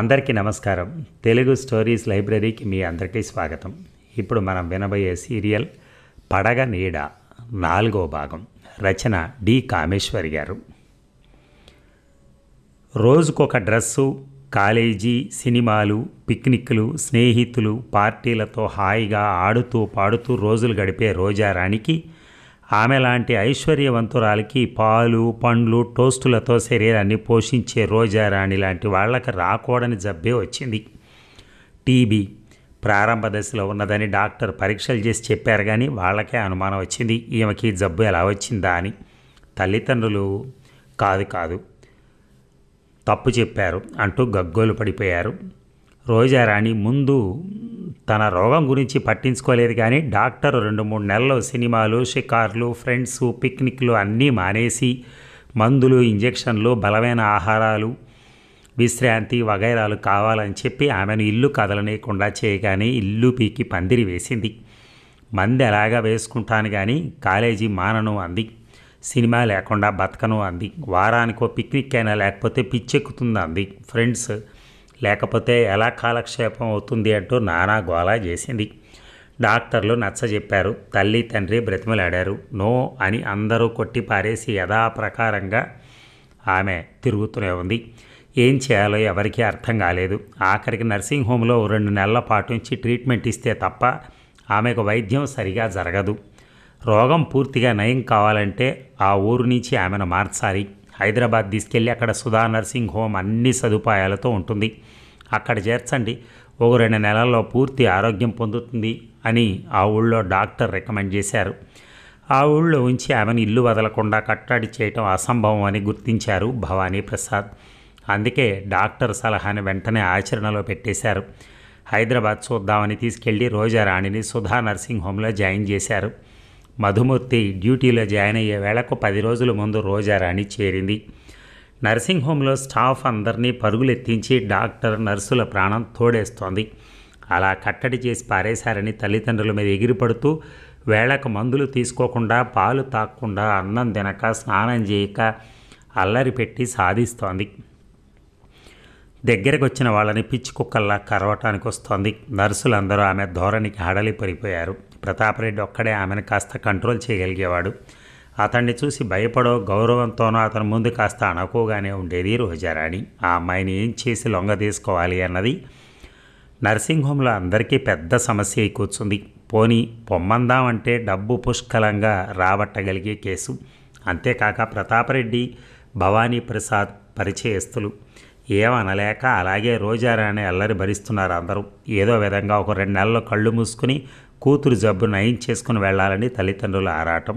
అందరికీ నమస్కారం తెలుగు స్టోరీస్ లైబ్రరీకి మీ అందరికీ స్వాగతం ఇప్పుడు మనం వినబోయే సీరియల్ పడగ నీడ నాలుగో భాగం రచన డి కామేశ్వరి గారు రోజుకొక డ్రెస్సు కాలేజీ సినిమాలు పిక్నిక్లు స్నేహితులు పార్టీలతో హాయిగా ఆడుతూ పాడుతూ రోజులు గడిపే రోజారానికి ఆమె లాంటి ఐశ్వర్యవంతురాలకి పాలు పండ్లు టోస్టులతో శరీరాన్ని పోషించే రోజారాణి లాంటి వాళ్ళకి రాకూడని జబ్బే వచ్చింది టీబీ ప్రారంభ దశలో ఉన్నదని డాక్టర్ పరీక్షలు చేసి చెప్పారు కానీ వాళ్ళకే అనుమానం వచ్చింది ఈమెకి జబ్బు ఎలా వచ్చిందా అని తల్లిదండ్రులు కాదు కాదు తప్పు చెప్పారు అంటూ గగ్గోలు పడిపోయారు రోజారాణి ముందు తన రోగం గురించి పట్టించుకోలేదు కానీ డాక్టర్ రెండు మూడు నెలలు సినిమాలు షికార్లు ఫ్రెండ్స్ పిక్నిక్లు అన్నీ మానేసి మందులు ఇంజెక్షన్లు బలమైన ఆహారాలు విశ్రాంతి వగైరాలు కావాలని చెప్పి ఆమెను ఇల్లు కదలనేకుండా చేయగానే ఇల్లు పీకి పందిరి వేసింది మంది ఎలాగా వేసుకుంటాను కానీ కాలేజీ మానను అంది సినిమా లేకుండా బతకను అంది వారానికో పిక్నిక్ అయినా లేకపోతే పిచ్చెక్కుతుంది అంది ఫ్రెండ్స్ లేకపోతే ఎలా కాలక్షేపం అవుతుంది అంటూ నానా గోలా చేసింది డాక్టర్లు నచ్చజెప్పారు తల్లి తండ్రి బ్రతిమలాడారు నో అని అందరూ కొట్టి పారేసి యథాప్రకారంగా ఆమె తిరుగుతూనే ఉంది ఏం చేయాలో ఎవరికీ అర్థం కాలేదు ఆఖరికి నర్సింగ్ హోమ్లో రెండు నెలల పాటు నుంచి ట్రీట్మెంట్ ఇస్తే తప్ప ఆమెకు వైద్యం సరిగా జరగదు రోగం పూర్తిగా నయం కావాలంటే ఆ ఊరు నుంచి ఆమెను మార్చాలి హైదరాబాద్ తీసుకెళ్ళి అక్కడ సుధా నర్సింగ్ హోమ్ అన్ని సదుపాయాలతో ఉంటుంది అక్కడ చేర్చండి ఒక రెండు నెలల్లో పూర్తి ఆరోగ్యం పొందుతుంది అని ఆ ఊళ్ళో డాక్టర్ రికమెండ్ చేశారు ఆ ఊళ్ళో ఉంచి ఆమెను ఇల్లు వదలకుండా కట్టడి చేయటం అసంభవం అని గుర్తించారు భవానీ ప్రసాద్ అందుకే డాక్టర్ సలహాను వెంటనే ఆచరణలో పెట్టేశారు హైదరాబాద్ చూద్దామని తీసుకెళ్లి రోజారాణిని సుధా నర్సింగ్ హోమ్లో జాయిన్ చేశారు మధుమూర్తి డ్యూటీలో జాయిన్ అయ్యే వేళకు పది రోజుల ముందు రోజారాణి చేరింది నర్సింగ్ హోమ్లో స్టాఫ్ అందరినీ పరుగులెత్తించి డాక్టర్ నర్సుల ప్రాణం తోడేస్తోంది అలా కట్టడి చేసి పారేశారని తల్లిదండ్రుల మీద ఎగిరిపడుతూ వేళకు మందులు తీసుకోకుండా పాలు తాక్కుండా అన్నం తినక స్నానం చేయక అల్లరి పెట్టి సాధిస్తోంది దగ్గరకు వచ్చిన వాళ్ళని పిచ్చి కుక్కల్లా కరవటానికి వస్తోంది నర్సులందరూ ఆమె ధోరణికి హడలి పడిపోయారు ప్రతాపరెడ్డి ఒక్కడే ఆమెను కాస్త కంట్రోల్ చేయగలిగేవాడు అతన్ని చూసి భయపడో గౌరవంతోనో అతని ముందు కాస్త అణకువగానే ఉండేది రోజారాణి ఆ అమ్మాయిని ఏం చేసి లొంగ తీసుకోవాలి అన్నది నర్సింగ్ హోమ్లో అందరికీ పెద్ద సమస్య కూర్చుంది పోనీ పొమ్మందామంటే డబ్బు పుష్కలంగా రాబట్టగలిగే కేసు అంతేకాక ప్రతాపరెడ్డి భవానీ ప్రసాద్ పరిచయస్తులు ఏమనలేక అలాగే రోజారాణి అల్లరి భరిస్తున్నారు అందరూ ఏదో విధంగా ఒక రెండు నెలలు కళ్ళు మూసుకుని కూతురు జబ్బు నయం చేసుకుని వెళ్లాలని తల్లిదండ్రుల ఆరాటం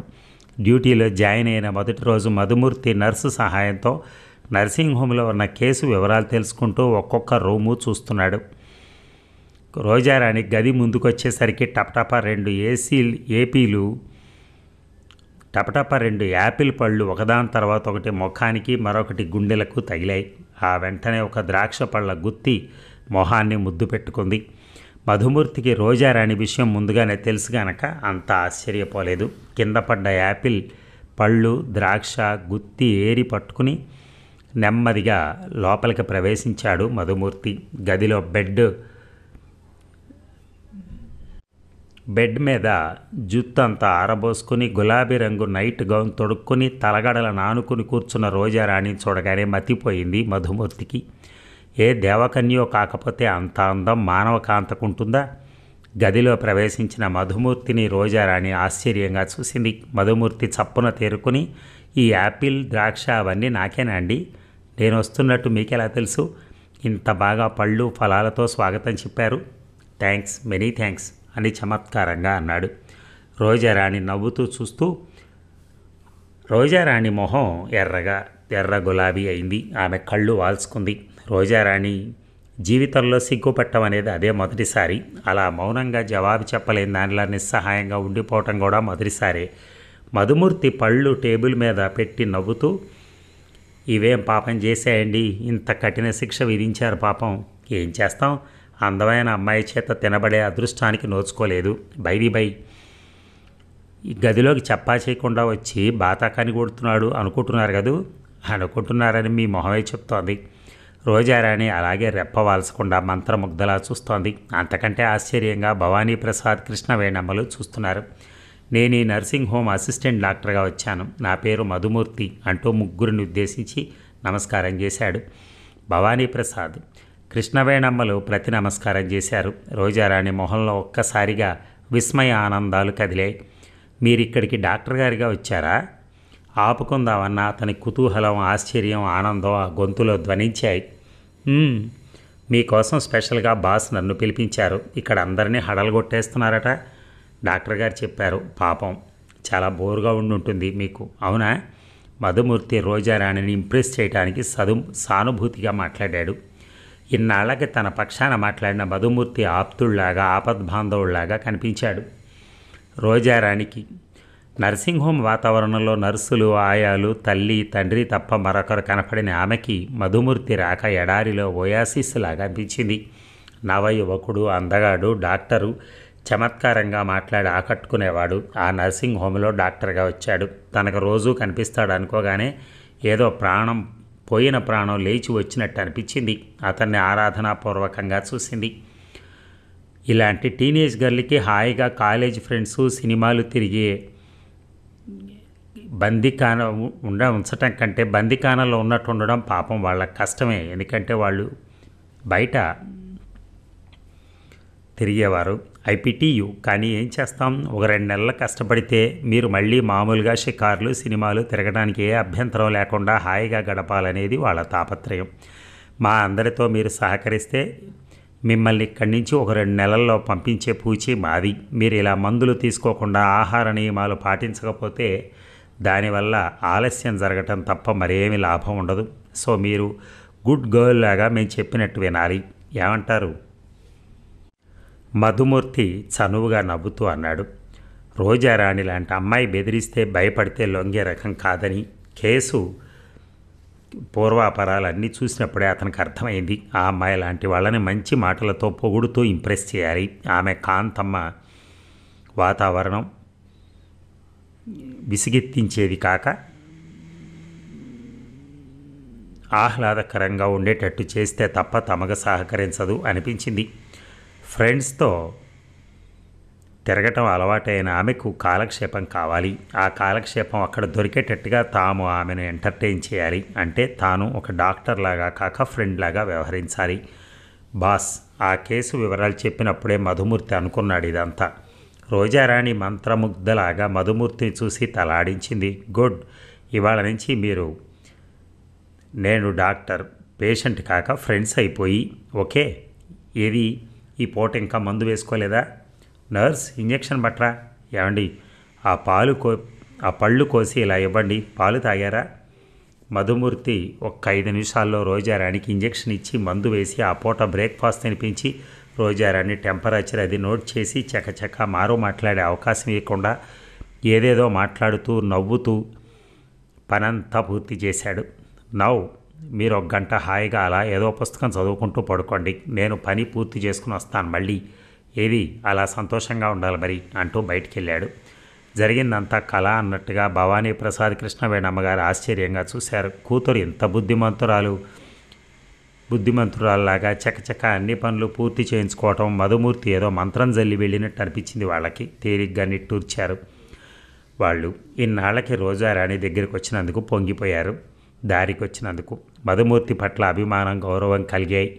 డ్యూటీలో జాయిన్ అయిన మొదటి రోజు మధుమూర్తి నర్సు సహాయంతో నర్సింగ్ హోమ్లో ఉన్న కేసు వివరాలు తెలుసుకుంటూ ఒక్కొక్క రూము చూస్తున్నాడు రోజారాణి గది ముందుకొచ్చేసరికి టపటపా రెండు ఏసీ ఏపీలు టపటప రెండు యాపిల్ పళ్ళు ఒకదాని తర్వాత ఒకటి ముఖానికి మరొకటి గుండెలకు తగిలాయి ఆ వెంటనే ఒక ద్రాక్ష పళ్ళ గుత్తి మొహాన్ని ముద్దు పెట్టుకుంది మధుమూర్తికి రోజా రాని విషయం ముందుగానే తెలుసు గనక అంత ఆశ్చర్యపోలేదు కింద పడ్డ యాపిల్ పళ్ళు ద్రాక్ష గుత్తి ఏరి పట్టుకుని నెమ్మదిగా లోపలికి ప్రవేశించాడు మధుమూర్తి గదిలో బెడ్ బెడ్ మీద అంతా ఆరబోసుకుని గులాబీ రంగు నైట్ గౌన్ తొడుక్కుని తలగడల నానుకుని కూర్చున్న రోజారాణి చూడగానే మతిపోయింది మధుమూర్తికి ఏ దేవకన్యో కాకపోతే అంత అందం మానవ కాంతకుంటుందా గదిలో ప్రవేశించిన మధుమూర్తిని రోజారాణి ఆశ్చర్యంగా చూసింది మధుమూర్తి చప్పున తేరుకుని ఈ యాపిల్ ద్రాక్ష అవన్నీ నాకేనా అండి నేను వస్తున్నట్టు మీకెలా తెలుసు ఇంత బాగా పళ్ళు ఫలాలతో స్వాగతం చెప్పారు థ్యాంక్స్ మెనీ థ్యాంక్స్ అని చమత్కారంగా అన్నాడు రోజారాణి నవ్వుతూ చూస్తూ రోజారాణి మొహం ఎర్రగా ఎర్ర గులాబీ అయింది ఆమె కళ్ళు వాల్చుకుంది రోజారాణి జీవితంలో సిగ్గుపట్టమనేది అదే మొదటిసారి అలా మౌనంగా జవాబు చెప్పలేని దానిలా నిస్సహాయంగా ఉండిపోవటం కూడా మొదటిసారే మధుమూర్తి పళ్ళు టేబుల్ మీద పెట్టి నవ్వుతూ ఇవేం పాపం చేసేయండి ఇంత కఠిన శిక్ష విధించారు పాపం ఏం చేస్తాం అందమైన అమ్మాయి చేత తినబడే అదృష్టానికి నోచుకోలేదు బైది బై ఈ గదిలోకి చెప్పా చేయకుండా వచ్చి బాతాకాని కొడుతున్నాడు అనుకుంటున్నారు కదూ అనుకుంటున్నారని మీ మొహమే చెప్తోంది రోజారాణి అలాగే రెప్పవాల్సకుండా మంత్రముగ్ధలా చూస్తోంది అంతకంటే ఆశ్చర్యంగా భవానీ ప్రసాద్ కృష్ణవేణమ్మలు చూస్తున్నారు నేను ఈ నర్సింగ్ హోమ్ అసిస్టెంట్ డాక్టర్గా వచ్చాను నా పేరు మధుమూర్తి అంటూ ముగ్గురిని ఉద్దేశించి నమస్కారం చేశాడు భవానీ ప్రసాద్ కృష్ణవేణమ్మలు ప్రతి నమస్కారం చేశారు రోజారాణి మొహంలో ఒక్కసారిగా విస్మయ ఆనందాలు కదిలాయి మీరిక్కడికి డాక్టర్ గారిగా వచ్చారా ఆపుకుందామన్న అతని కుతూహలం ఆశ్చర్యం ఆనందం ఆ గొంతులో ధ్వనించాయి మీకోసం స్పెషల్గా బాస్ నన్ను పిలిపించారు ఇక్కడ అందరినీ హడలుగొట్టేస్తున్నారట డాక్టర్ గారు చెప్పారు పాపం చాలా బోరుగా ఉంటుంది మీకు అవునా మధుమూర్తి రోజారాణిని ఇంప్రెస్ చేయడానికి సదు సానుభూతిగా మాట్లాడాడు ఇన్నాళ్ళకి తన పక్షాన మాట్లాడిన మధుమూర్తి ఆప్తుళ్లాగా ఆపద్బాంధవుళ్లాగా కనిపించాడు రోజారాణికి నర్సింగ్ హోమ్ వాతావరణంలో నర్సులు ఆయాలు తల్లి తండ్రి తప్ప మరొకరు కనపడిన ఆమెకి మధుమూర్తి రాక ఎడారిలో ఓయాసిస్ లాగా అనిపించింది నవయువకుడు అందగాడు డాక్టరు చమత్కారంగా మాట్లాడి ఆకట్టుకునేవాడు ఆ నర్సింగ్ హోమ్లో డాక్టర్గా వచ్చాడు తనకు రోజూ కనిపిస్తాడు అనుకోగానే ఏదో ప్రాణం పోయిన ప్రాణం లేచి వచ్చినట్టు అనిపించింది అతన్ని ఆరాధనాపూర్వకంగా చూసింది ఇలాంటి టీనేజ్ గర్ల్కి హాయిగా కాలేజ్ ఫ్రెండ్స్ సినిమాలు తిరిగే బందీకాన ఉండ ఉంచటం కంటే బందీకానలో ఉన్నట్టు ఉండడం పాపం వాళ్ళ కష్టమే ఎందుకంటే వాళ్ళు బయట తిరిగేవారు ఐపీటీయు కానీ ఏం చేస్తాం ఒక రెండు నెలలు కష్టపడితే మీరు మళ్ళీ మామూలుగా షికార్లు సినిమాలు తిరగడానికి ఏ అభ్యంతరం లేకుండా హాయిగా గడపాలనేది వాళ్ళ తాపత్రయం మా అందరితో మీరు సహకరిస్తే మిమ్మల్ని ఇక్కడి నుంచి ఒక రెండు నెలల్లో పంపించే పూచి మాది మీరు ఇలా మందులు తీసుకోకుండా ఆహార నియమాలు పాటించకపోతే దానివల్ల ఆలస్యం జరగటం తప్ప మరేమి లాభం ఉండదు సో మీరు గుడ్ గర్ల్ లాగా మేము చెప్పినట్టు వినాలి ఏమంటారు మధుమూర్తి చనువుగా నవ్వుతూ అన్నాడు రోజారాణి లాంటి అమ్మాయి బెదిరిస్తే భయపడితే లొంగే రకం కాదని కేసు పూర్వాపరాలన్నీ చూసినప్పుడే అతనికి అర్థమైంది ఆ అమ్మాయి లాంటి వాళ్ళని మంచి మాటలతో పొగుడుతూ ఇంప్రెస్ చేయాలి ఆమె కాంతమ్మ వాతావరణం విసిగెత్తించేది కాక ఆహ్లాదకరంగా ఉండేటట్టు చేస్తే తప్ప తమగా సహకరించదు అనిపించింది ఫ్రెండ్స్తో తిరగటం అలవాటైన ఆమెకు కాలక్షేపం కావాలి ఆ కాలక్షేపం అక్కడ దొరికేటట్టుగా తాము ఆమెను ఎంటర్టైన్ చేయాలి అంటే తాను ఒక డాక్టర్ లాగా కాక ఫ్రెండ్ లాగా వ్యవహరించాలి బాస్ ఆ కేసు వివరాలు చెప్పినప్పుడే మధుమూర్తి అనుకున్నాడు ఇదంతా రోజారాణి మంత్రముగ్ధలాగా మధుమూర్తిని చూసి తలాడించింది గుడ్ ఇవాళ నుంచి మీరు నేను డాక్టర్ పేషెంట్ కాక ఫ్రెండ్స్ అయిపోయి ఓకే ఏది ఈ పూట ఇంకా మందు వేసుకోలేదా నర్స్ ఇంజెక్షన్ బట్రా ఏమండి ఆ పాలు కో ఆ పళ్ళు కోసి ఇలా ఇవ్వండి పాలు తాగారా మధుమూర్తి ఒక్క ఐదు నిమిషాల్లో రోజారానికి ఇంజెక్షన్ ఇచ్చి మందు వేసి ఆ పూట బ్రేక్ఫాస్ట్ తినిపించి రోజారాన్ని టెంపరేచర్ అది నోట్ చేసి చకచక మారో మాట్లాడే అవకాశం ఇవ్వకుండా ఏదేదో మాట్లాడుతూ నవ్వుతూ పనంతా పూర్తి చేశాడు నవ్వు మీరు ఒక గంట హాయిగా అలా ఏదో పుస్తకం చదువుకుంటూ పడుకోండి నేను పని పూర్తి చేసుకుని వస్తాను మళ్ళీ ఏది అలా సంతోషంగా ఉండాలి మరి అంటూ బయటికి వెళ్ళాడు జరిగిందంతా కళ అన్నట్టుగా భవానీ ప్రసాద్ కృష్ణవేణమ్మ గారు ఆశ్చర్యంగా చూశారు కూతురు ఇంత బుద్ధిమంతురాలు బుద్ధిమంతురాల్లాగా చకచక అన్ని పనులు పూర్తి చేయించుకోవటం మధుమూర్తి ఏదో మంత్రం జల్లి వెళ్ళినట్టు అనిపించింది వాళ్ళకి తేలిగ్గా నిట్టూర్చారు వాళ్ళు ఇన్నాళ్ళకి రోజారాణి దగ్గరికి వచ్చినందుకు పొంగిపోయారు దారికి వచ్చినందుకు మధుమూర్తి పట్ల అభిమానం గౌరవం కలిగాయి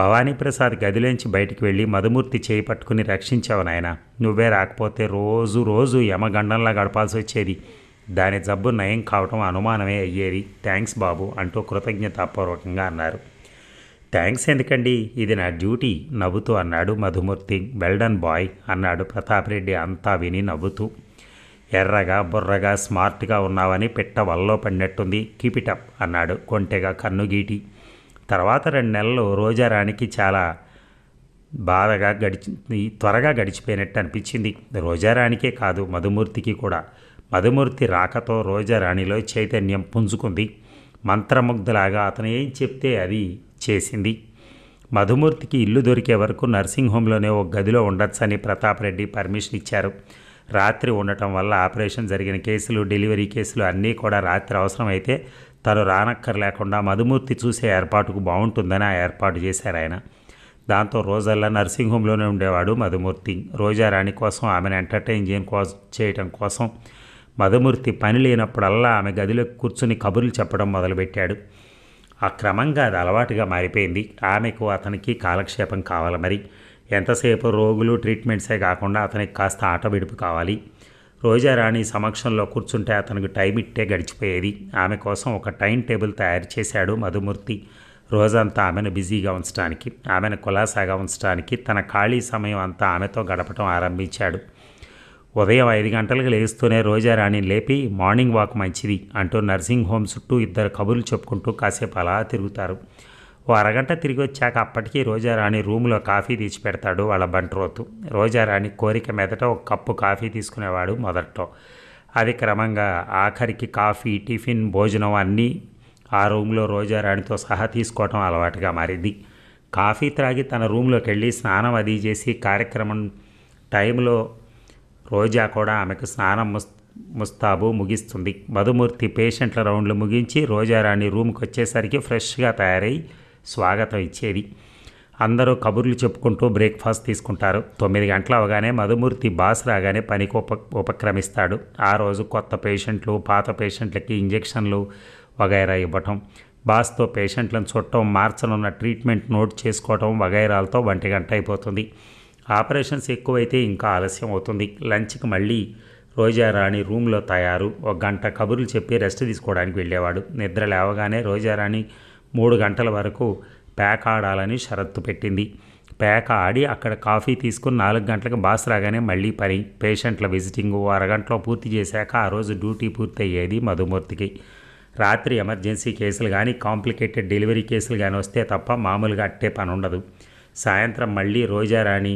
భవానీప్రసాద్ గదిలోంచి బయటికి వెళ్ళి మధుమూర్తి చేయి పట్టుకుని రక్షించావు నాయన నువ్వే రాకపోతే రోజు రోజు యమగండంలా గడపాల్సి వచ్చేది దాని జబ్బు నయం కావటం అనుమానమే అయ్యేది థ్యాంక్స్ బాబు అంటూ కృతజ్ఞతాపూర్వకంగా అన్నారు థ్యాంక్స్ ఎందుకండి ఇది నా డ్యూటీ నవ్వుతూ అన్నాడు మధుమూర్తి వెల్డన్ బాయ్ అన్నాడు ప్రతాప్రెడ్డి అంతా విని నవ్వుతూ ఎర్రగా బుర్రగా స్మార్ట్గా ఉన్నావని పిట్ట వల్లో పడినట్టుంది కీపిటప్ అన్నాడు కొంటెగా కన్నుగీటి తర్వాత రెండు నెలలు రోజారానికి చాలా బాధగా గడిచి త్వరగా గడిచిపోయినట్టు అనిపించింది రోజారానికే కాదు మధుమూర్తికి కూడా మధుమూర్తి రాకతో రోజారాణిలో చైతన్యం పుంజుకుంది మంత్రముగ్ధలాగా అతను ఏం చెప్తే అది చేసింది మధుమూర్తికి ఇల్లు దొరికే వరకు నర్సింగ్ హోమ్లోనే ఒక గదిలో ఉండొచ్చని ప్రతాప్ రెడ్డి పర్మిషన్ ఇచ్చారు రాత్రి ఉండటం వల్ల ఆపరేషన్ జరిగిన కేసులు డెలివరీ కేసులు అన్నీ కూడా రాత్రి అవసరమైతే తను రానక్కర్లేకుండా మధుమూర్తి చూసే ఏర్పాటుకు బాగుంటుందని ఆ ఏర్పాటు చేశారు ఆయన దాంతో రోజల్లా నర్సింగ్ హోమ్లోనే ఉండేవాడు మధుమూర్తి రోజారాణి కోసం ఆమెను ఎంటర్టైన్ చేయ కోసం చేయటం కోసం మధుమూర్తి పని లేనప్పుడల్లా ఆమె గదిలో కూర్చుని కబుర్లు చెప్పడం మొదలుపెట్టాడు ఆ క్రమంగా అది అలవాటుగా మారిపోయింది ఆమెకు అతనికి కాలక్షేపం కావాలి మరి ఎంతసేపు రోగులు ట్రీట్మెంట్సే కాకుండా అతనికి కాస్త ఆట విడుపు కావాలి రోజారాణి సమక్షంలో కూర్చుంటే అతనికి టైం ఇట్టే గడిచిపోయేది ఆమె కోసం ఒక టైం టేబుల్ తయారు చేశాడు మధుమూర్తి రోజంతా ఆమెను బిజీగా ఉంచడానికి ఆమెను కులాసాగా ఉంచడానికి తన ఖాళీ సమయం అంతా ఆమెతో గడపడం ఆరంభించాడు ఉదయం ఐదు గంటలకు లేస్తూనే రాణి లేపి మార్నింగ్ వాక్ మంచిది అంటూ నర్సింగ్ హోమ్ చుట్టూ ఇద్దరు కబుర్లు చెప్పుకుంటూ కాసేపు అలా తిరుగుతారు ఓ అరగంట తిరిగి వచ్చాక అప్పటికీ రోజారాణి రూమ్లో కాఫీ తీసి పెడతాడు వాళ్ళ బంట్రోతు రోజారాణి కోరిక మీదట ఒక కప్పు కాఫీ తీసుకునేవాడు మొదట్లో అది క్రమంగా ఆఖరికి కాఫీ టిఫిన్ భోజనం అన్నీ ఆ రూమ్లో రోజారాణితో సహా తీసుకోవటం అలవాటుగా మారింది కాఫీ త్రాగి తన రూమ్లోకి వెళ్ళి స్నానం అది చేసి కార్యక్రమం టైంలో రోజా కూడా ఆమెకు స్నానం ముస్తాబు ముగిస్తుంది మధుమూర్తి పేషెంట్ల రౌండ్లు ముగించి రోజారాణి రూమ్కి వచ్చేసరికి ఫ్రెష్గా తయారై స్వాగతం ఇచ్చేది అందరూ కబుర్లు చెప్పుకుంటూ బ్రేక్ఫాస్ట్ తీసుకుంటారు తొమ్మిది గంటల అవగానే మధుమూర్తి బాస్ రాగానే పనికి ఉప ఉపక్రమిస్తాడు ఆ రోజు కొత్త పేషెంట్లు పాత పేషెంట్లకి ఇంజెక్షన్లు వగైరా ఇవ్వటం బాస్తో పేషెంట్లను చుట్టం మార్చనున్న ట్రీట్మెంట్ నోట్ చేసుకోవటం వగైరాలతో వంటి గంట అయిపోతుంది ఆపరేషన్స్ ఎక్కువైతే ఇంకా ఆలస్యం అవుతుంది లంచ్కి మళ్ళీ రోజా రాణి రూమ్లో తయారు ఒక గంట కబుర్లు చెప్పి రెస్ట్ తీసుకోవడానికి వెళ్ళేవాడు నిద్ర లేవగానే రోజారాణి మూడు గంటల వరకు ప్యాక్ ఆడాలని షరత్తు పెట్టింది ప్యాక్ ఆడి అక్కడ కాఫీ తీసుకుని నాలుగు గంటలకు బాస్ రాగానే మళ్ళీ పని పేషెంట్ల విజిటింగ్ అరగంటలో పూర్తి చేశాక ఆ రోజు డ్యూటీ పూర్తి అయ్యేది మధుమూర్తికి రాత్రి ఎమర్జెన్సీ కేసులు కానీ కాంప్లికేటెడ్ డెలివరీ కేసులు కానీ వస్తే తప్ప మామూలుగా అట్టే పని ఉండదు సాయంత్రం మళ్ళీ రోజారాణి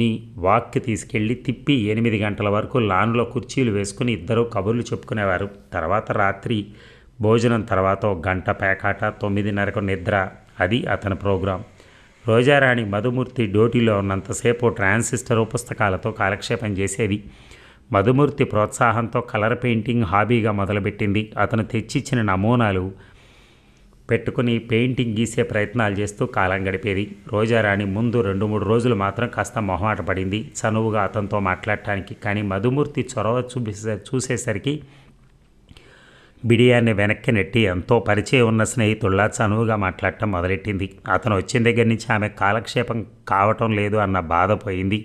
ని వాక్కి తీసుకెళ్లి తిప్పి ఎనిమిది గంటల వరకు లాన్లో కుర్చీలు వేసుకుని ఇద్దరు కబుర్లు చెప్పుకునేవారు తర్వాత రాత్రి భోజనం తర్వాత గంట పేకాట తొమ్మిదిన్నరకు నిద్ర అది అతని ప్రోగ్రాం రోజారాణి మధుమూర్తి డ్యూటీలో ఉన్నంతసేపు ట్రాన్సిస్టర్ పుస్తకాలతో కాలక్షేపం చేసేది మధుమూర్తి ప్రోత్సాహంతో కలర్ పెయింటింగ్ హాబీగా మొదలుపెట్టింది అతను తెచ్చిచ్చిన నమూనాలు పెట్టుకుని పెయింటింగ్ గీసే ప్రయత్నాలు చేస్తూ కాలం గడిపేది రోజారాణి ముందు రెండు మూడు రోజులు మాత్రం కాస్త మొహమాట పడింది చనువుగా అతనితో మాట్లాడటానికి కానీ మధుమూర్తి చొరవ చూపిసే చూసేసరికి బిడియాన్ని వెనక్కి నెట్టి ఎంతో పరిచయం ఉన్న స్నేహితుల్లా చనువుగా మాట్లాడటం మొదలెట్టింది అతను వచ్చిన దగ్గర నుంచి ఆమె కాలక్షేపం కావటం లేదు అన్న బాధ పోయింది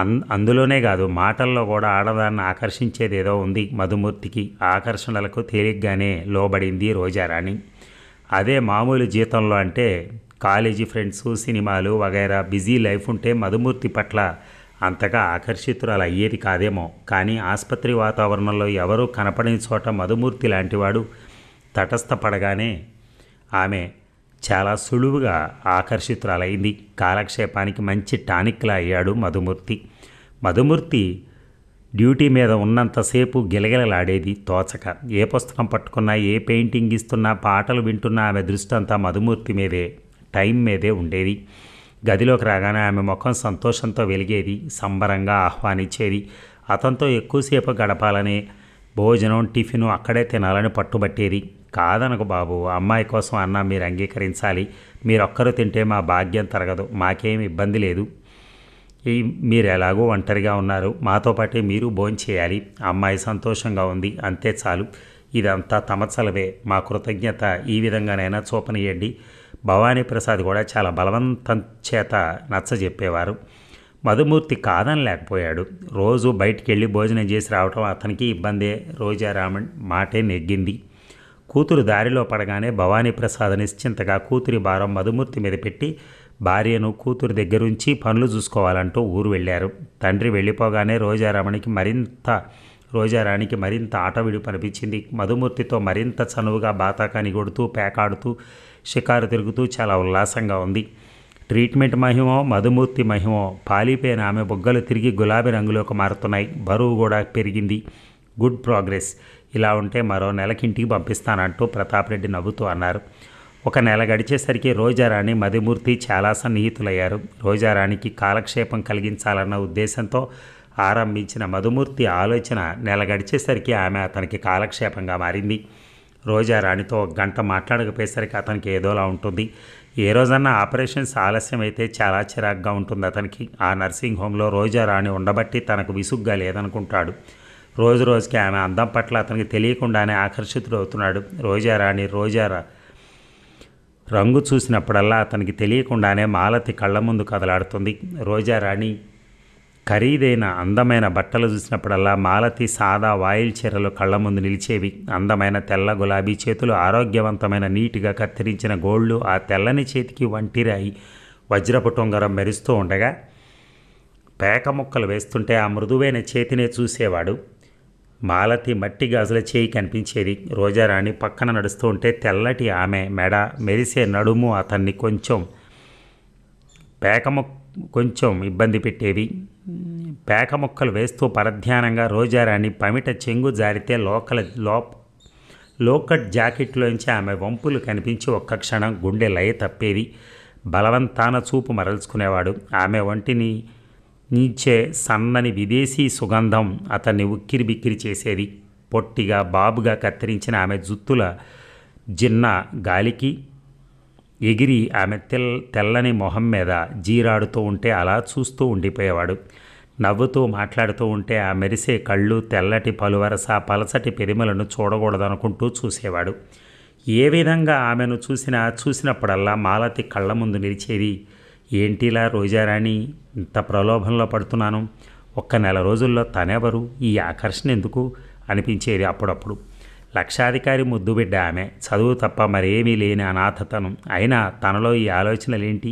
అన్ అందులోనే కాదు మాటల్లో కూడా ఆడదాన్ని ఆకర్షించేదేదో ఉంది మధుమూర్తికి ఆకర్షణలకు తేలిగ్గానే లోబడింది రోజారాణి అదే మామూలు జీతంలో అంటే కాలేజీ ఫ్రెండ్స్ సినిమాలు వగైరా బిజీ లైఫ్ ఉంటే మధుమూర్తి పట్ల అంతగా ఆకర్షితురాలు అయ్యేది కాదేమో కానీ ఆసుపత్రి వాతావరణంలో ఎవరూ కనపడని చోట మధుమూర్తి లాంటివాడు తటస్థపడగానే ఆమె చాలా సులువుగా ఆకర్షితురాలైంది కాలక్షేపానికి మంచి టానిక్లా అయ్యాడు మధుమూర్తి మధుమూర్తి డ్యూటీ మీద ఉన్నంతసేపు గిలగిలలాడేది తోచక ఏ పుస్తకం పట్టుకున్నా ఏ పెయింటింగ్ ఇస్తున్నా పాటలు వింటున్నా ఆమె దృష్టి అంతా మధుమూర్తి మీదే టైం మీదే ఉండేది గదిలోకి రాగానే ఆమె ముఖం సంతోషంతో వెలిగేది సంబరంగా ఆహ్వానించేది అతనితో ఎక్కువసేపు గడపాలని భోజనం టిఫిన్ అక్కడే తినాలని పట్టుబట్టేది కాదనకు బాబు అమ్మాయి కోసం అన్న మీరు అంగీకరించాలి మీరొక్కరు తింటే మా భాగ్యం తరగదు మాకేం ఇబ్బంది లేదు మీరు ఎలాగో ఒంటరిగా ఉన్నారు మాతో పాటే మీరు భోంచేయాలి అమ్మాయి సంతోషంగా ఉంది అంతే చాలు ఇదంతా తమచలవే మా కృతజ్ఞత ఈ విధంగానైనా చూపనియండి భవానీ ప్రసాద్ కూడా చాలా బలవంతం చేత నచ్చజెప్పేవారు మధుమూర్తి కాదని లేకపోయాడు రోజు బయటికి వెళ్ళి భోజనం చేసి రావటం అతనికి ఇబ్బందే రోజారామణ్ మాటే నెగ్గింది కూతురు దారిలో పడగానే భవానీ ప్రసాద్ నిశ్చింతగా కూతురి భారం మధుమూర్తి మీద పెట్టి భార్యను కూతురు దగ్గరుంచి పనులు చూసుకోవాలంటూ ఊరు వెళ్ళారు తండ్రి వెళ్ళిపోగానే రోజారామణికి మరింత రోజారాణికి మరింత ఆటవిడి పనిపించింది మధుమూర్తితో మరింత చనువుగా బాతాకాని కొడుతూ పేకాడుతూ షికారు తిరుగుతూ చాలా ఉల్లాసంగా ఉంది ట్రీట్మెంట్ మహిమో మధుమూర్తి మహిమో పాలిపోయిన ఆమె బొగ్గలు తిరిగి గులాబీ రంగులోకి మారుతున్నాయి బరువు కూడా పెరిగింది గుడ్ ప్రోగ్రెస్ ఇలా ఉంటే మరో నెలకింటికి పంపిస్తానంటూ ప్రతాప్ రెడ్డి నవ్వుతూ అన్నారు ఒక నెల గడిచేసరికి రోజారాణి మధుమూర్తి చాలా సన్నిహితులయ్యారు రోజారాణికి కాలక్షేపం కలిగించాలన్న ఉద్దేశంతో ఆరంభించిన మధుమూర్తి ఆలోచన నెల గడిచేసరికి ఆమె అతనికి కాలక్షేపంగా మారింది రోజారాణితో గంట మాట్లాడకపోయేసరికి అతనికి ఏదోలా ఉంటుంది ఏ రోజన్నా ఆపరేషన్స్ ఆలస్యం అయితే చాలా చిరాగ్గా ఉంటుంది అతనికి ఆ నర్సింగ్ హోమ్లో రోజారాణి ఉండబట్టి తనకు విసుగ్గా లేదనుకుంటాడు రోజు రోజుకి ఆమె అందం పట్ల అతనికి తెలియకుండానే ఆకర్షితుడవుతున్నాడు రోజారాణి రోజారా రంగు చూసినప్పుడల్లా అతనికి తెలియకుండానే మాలతి కళ్ళ ముందు కదలాడుతుంది రోజారాణి ఖరీదైన అందమైన బట్టలు చూసినప్పుడల్లా మాలతి సాదా వాయిల్ చీరలు కళ్ళ ముందు నిలిచేవి అందమైన తెల్ల గులాబీ చేతులు ఆరోగ్యవంతమైన నీటిగా కత్తిరించిన గోళ్ళు ఆ తెల్లని చేతికి వంటిరాయి వజ్రపు టొంగరం మెరుస్తూ ఉండగా పేక ముక్కలు వేస్తుంటే ఆ మృదువైన చేతినే చూసేవాడు మాలతి మట్టి గాజుల చేయి కనిపించేది రోజారాణి పక్కన నడుస్తూ ఉంటే తెల్లటి ఆమె మెడ మెరిసే నడుము అతన్ని కొంచెం పేకము కొంచెం ఇబ్బంది పెట్టేవి పేక మొక్కలు వేస్తూ పరధ్యానంగా రోజారాణి పమిట చెంగు జారితే లోకల లోప్ లోకట్ జాకెట్లోంచి ఆమె వంపులు కనిపించి ఒక్క క్షణం గుండె లయ తప్పేది బలవంతాన చూపు మరల్చుకునేవాడు ఆమె వంటిని నీచే సన్నని విదేశీ సుగంధం అతన్ని ఉక్కిరి బిక్కిరి చేసేది పొట్టిగా బాబుగా కత్తిరించిన ఆమె జుత్తుల జిన్న గాలికి ఎగిరి ఆమె తెల్ తెల్లని మొహం మీద జీరాడుతూ ఉంటే అలా చూస్తూ ఉండిపోయేవాడు నవ్వుతూ మాట్లాడుతూ ఉంటే ఆ మెరిసే కళ్ళు తెల్లటి పలువరస పలసటి పెరిమలను చూడకూడదనుకుంటూ చూసేవాడు ఏ విధంగా ఆమెను చూసినా చూసినప్పుడల్లా మాలతి కళ్ళ ముందు నిలిచేది ఏంటిలా రోజారాణి ఇంత ప్రలోభంలో పడుతున్నాను ఒక్క నెల రోజుల్లో తనెవరు ఈ ఆకర్షణ ఎందుకు అనిపించేది అప్పుడప్పుడు లక్షాధికారి ముద్దుబిడ్డ ఆమె చదువు తప్ప మరేమీ లేని అనాథతనం అయినా తనలో ఈ ఆలోచనలేంటి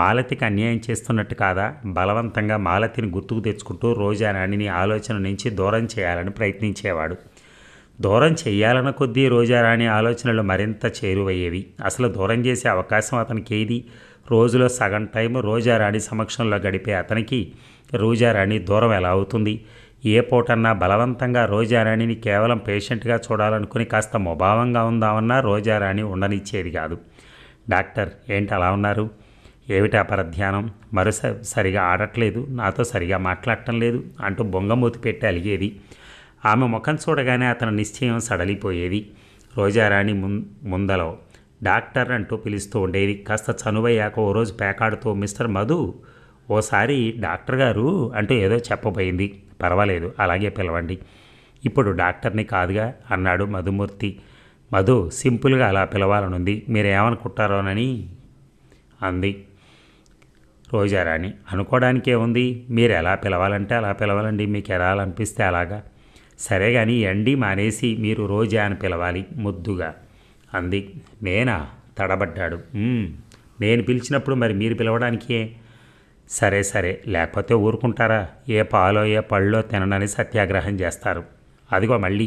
మాలతికి అన్యాయం చేస్తున్నట్టు కాదా బలవంతంగా మాలతిని గుర్తుకు తెచ్చుకుంటూ రోజారాణిని ఆలోచన నుంచి దూరం చేయాలని ప్రయత్నించేవాడు దూరం చేయాలన్న కొద్దీ రోజారాణి ఆలోచనలు మరింత చేరువయ్యేవి అసలు దూరం చేసే అవకాశం అతనికి ఏది రోజులో సగం టైం రోజారాణి సమక్షంలో గడిపే అతనికి రోజారాణి దూరం ఎలా అవుతుంది ఏ పూటన్నా బలవంతంగా రోజారాణిని కేవలం పేషెంట్గా చూడాలనుకుని కాస్త ముభావంగా ఉందామన్నా రోజారాణి ఉండనిచ్చేది కాదు డాక్టర్ ఏంటి అలా ఉన్నారు ఏమిటా పరధ్యానం మరో సరిగా ఆడట్లేదు నాతో సరిగా మాట్లాడటం లేదు అంటూ బొంగమూతి పెట్టి అలిగేది ఆమె ముఖం చూడగానే అతని నిశ్చయం సడలిపోయేది రోజారాణి ముందలో డాక్టర్ అంటూ పిలుస్తూ ఉండేది కాస్త చనువయ్యాక ఓ రోజు పేకాడుతూ మిస్టర్ మధు ఓసారి డాక్టర్ గారు అంటూ ఏదో చెప్పబోయింది పర్వాలేదు అలాగే పిలవండి ఇప్పుడు డాక్టర్ని కాదుగా అన్నాడు మధుమూర్తి మధు సింపుల్గా అలా పిలవాలనుంది మీరేమనుకుంటారోనని అంది రోజారాణి అనుకోవడానికి ఏముంది మీరు ఎలా పిలవాలంటే అలా పిలవాలండి మీకు ఎలా అనిపిస్తే అలాగా సరే కానీ ఎండి మానేసి మీరు రోజా అని పిలవాలి ముద్దుగా అంది నేనా తడబడ్డాడు నేను పిలిచినప్పుడు మరి మీరు పిలవడానికి సరే సరే లేకపోతే ఊరుకుంటారా ఏ పాలో ఏ పళ్ళో తిననని సత్యాగ్రహం చేస్తారు అదిగో మళ్ళీ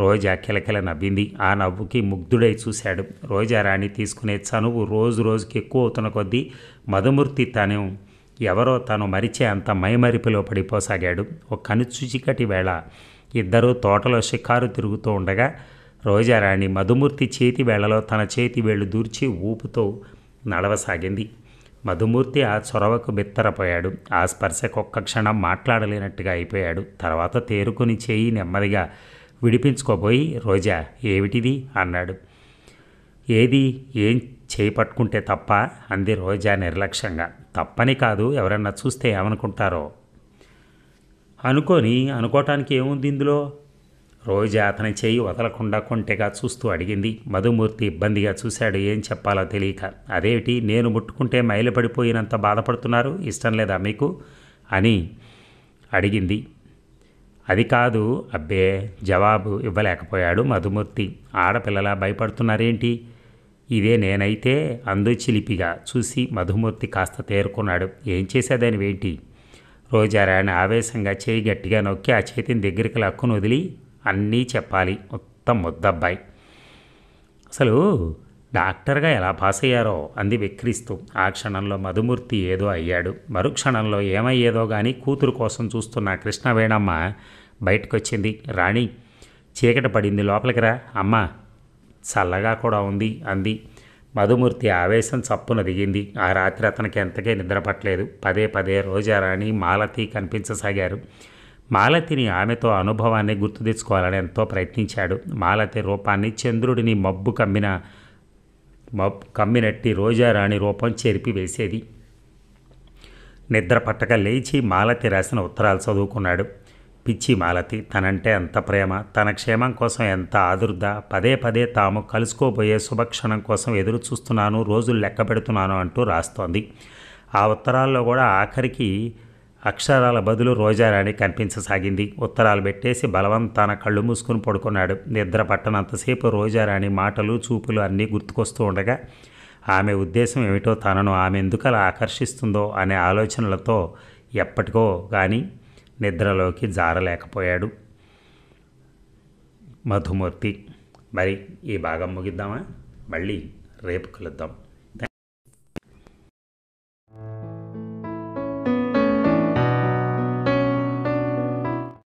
రోజా కిలకిల నవ్వింది ఆ నవ్వుకి ముగ్ధుడై చూశాడు రోజారాణి తీసుకునే చనువు రోజు రోజుకి ఎక్కువ అవుతున్న కొద్దీ మధుమూర్తి తను ఎవరో తను మరిచే అంత మైమరిపిలో పడిపోసాగాడు ఒక కనుచుచికటి వేళ ఇద్దరూ తోటలో షికారు తిరుగుతూ ఉండగా రోజారాణి మధుమూర్తి చేతి వేళలో తన చేతి వేళ్ళు దూర్చి ఊపుతో నడవసాగింది మధుమూర్తి ఆ చొరవకు బిత్తరపోయాడు ఆ స్పర్శకొక్క క్షణం మాట్లాడలేనట్టుగా అయిపోయాడు తర్వాత తేరుకుని చేయి నెమ్మదిగా విడిపించుకోబోయి రోజా ఏమిటిది అన్నాడు ఏది ఏం చేయి పట్టుకుంటే తప్ప అంది రోజా నిర్లక్ష్యంగా తప్పని కాదు ఎవరన్నా చూస్తే ఏమనుకుంటారో అనుకొని అనుకోవటానికి ఏముంది ఇందులో రోజా అతని చేయి వదలకుండా కొంటెగా చూస్తూ అడిగింది మధుమూర్తి ఇబ్బందిగా చూశాడు ఏం చెప్పాలో తెలియక అదేమిటి నేను ముట్టుకుంటే పడిపోయినంత బాధపడుతున్నారు ఇష్టం లేదా మీకు అని అడిగింది అది కాదు అబ్బే జవాబు ఇవ్వలేకపోయాడు మధుమూర్తి ఆడపిల్లలా భయపడుతున్నారేంటి ఇదే నేనైతే అందు చిలిపిగా చూసి మధుమూర్తి కాస్త తేరుకున్నాడు ఏం చేసేదానివేంటి రోజారాయణ ఆవేశంగా చేయి గట్టిగా నొక్కి ఆ చేతిని దగ్గరికి లక్కును వదిలి అన్నీ చెప్పాలి మొత్తం ముద్దబ్బాయి అసలు డాక్టర్గా ఎలా పాస్ అయ్యారో అంది విక్రిస్తూ ఆ క్షణంలో మధుమూర్తి ఏదో అయ్యాడు మరుక్షణంలో ఏమయ్యేదో కానీ కూతురు కోసం చూస్తున్న కృష్ణవేణమ్మ బయటకొచ్చింది రాణి చీకటి పడింది లోపలికి రా అమ్మ చల్లగా కూడా ఉంది అంది మధుమూర్తి ఆవేశం చప్పున దిగింది ఆ రాత్రి అతనికి ఎంతకే నిద్రపట్టలేదు పదే పదే రోజారాణి మాలతి కనిపించసాగారు మాలతిని ఆమెతో అనుభవాన్ని గుర్తు తెచ్చుకోవాలని ఎంతో ప్రయత్నించాడు మాలతి రూపాన్ని చంద్రుడిని మబ్బు కమ్మిన మబ్బు కమ్మినట్టి రోజారాణి రూపం చెరిపి వేసేది నిద్ర పట్టక లేచి మాలతి రాసిన ఉత్తరాలు చదువుకున్నాడు పిచ్చి మాలతి తనంటే అంత ప్రేమ తన క్షేమం కోసం ఎంత ఆదుర్ద పదే పదే తాము కలుసుకోబోయే శుభక్షణం కోసం ఎదురు చూస్తున్నాను రోజులు లెక్క పెడుతున్నాను అంటూ రాస్తోంది ఆ ఉత్తరాల్లో కూడా ఆఖరికి అక్షరాల బదులు రోజారాణి కనిపించసాగింది ఉత్తరాలు పెట్టేసి తన కళ్ళు మూసుకుని పడుకున్నాడు నిద్ర పట్టనంతసేపు రోజారాణి మాటలు చూపులు అన్నీ గుర్తుకొస్తూ ఉండగా ఆమె ఉద్దేశం ఏమిటో తనను ఆమె ఎందుకు అలా ఆకర్షిస్తుందో అనే ఆలోచనలతో ఎప్పటికో కానీ నిద్రలోకి జారలేకపోయాడు మధుమూర్తి మరి ఈ భాగం ముగిద్దామా మళ్ళీ రేపు కలుద్దాం